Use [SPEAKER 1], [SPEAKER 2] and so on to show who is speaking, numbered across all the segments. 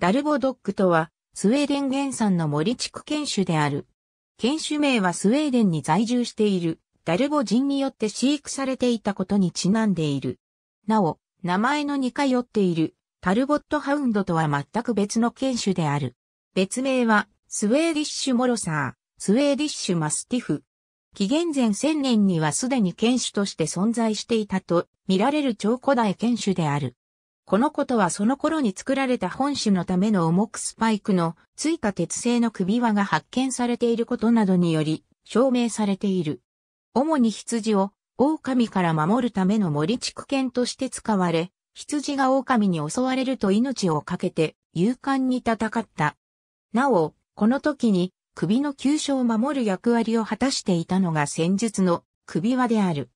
[SPEAKER 1] ダルボ
[SPEAKER 2] ドックとは、スウェーデン原産の森地区犬種である。犬種名はスウェーデンに在住している、ダルボ人によって飼育されていたことにちなんでいる。なお、名前の似通っている、タルボットハウンドとは全く別の犬種である。別名は、スウェーディッシュモロサー、スウェーディッシュマスティフ。紀元前1000年にはすでに犬種として存在していたと見られる超古代犬種である。このことはその頃に作られた本種のための重くスパイクの追加鉄製の首輪が発見されていることなどにより証明されている。主に羊を狼から守るための森畜犬として使われ、羊が狼に襲われると命を懸けて勇敢に戦った。なお、この時に首の急所を守る役割を果たしていたのが戦術の首輪である。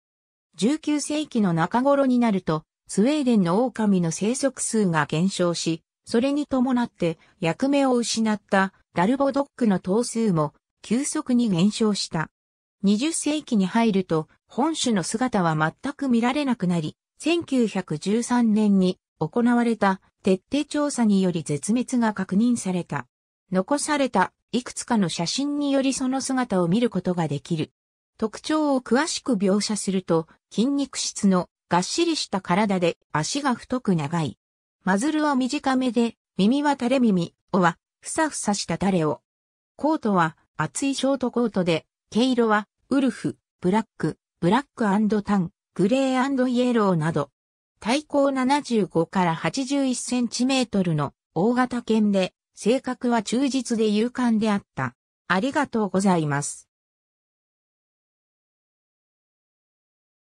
[SPEAKER 2] 19世紀の中頃になると、スウェーデンの狼の生息数が減少し、それに伴って役目を失ったダルボドックの頭数も急速に減少した。20世紀に入ると本種の姿は全く見られなくなり、1913年に行われた徹底調査により絶滅が確認された。残されたいくつかの写真によりその姿を見ることができる。特徴を詳しく描写すると筋肉質のがっしりした体で足が太く長い。マズルは短めで、耳は垂れ耳、尾はふさふさした垂れ尾。コートは厚いショートコートで、毛色はウルフ、ブラック、ブラックタン、グレーイエローなど。体高75から81センチメートルの大型犬で、性格は忠実で勇敢であった。ありがとうございます。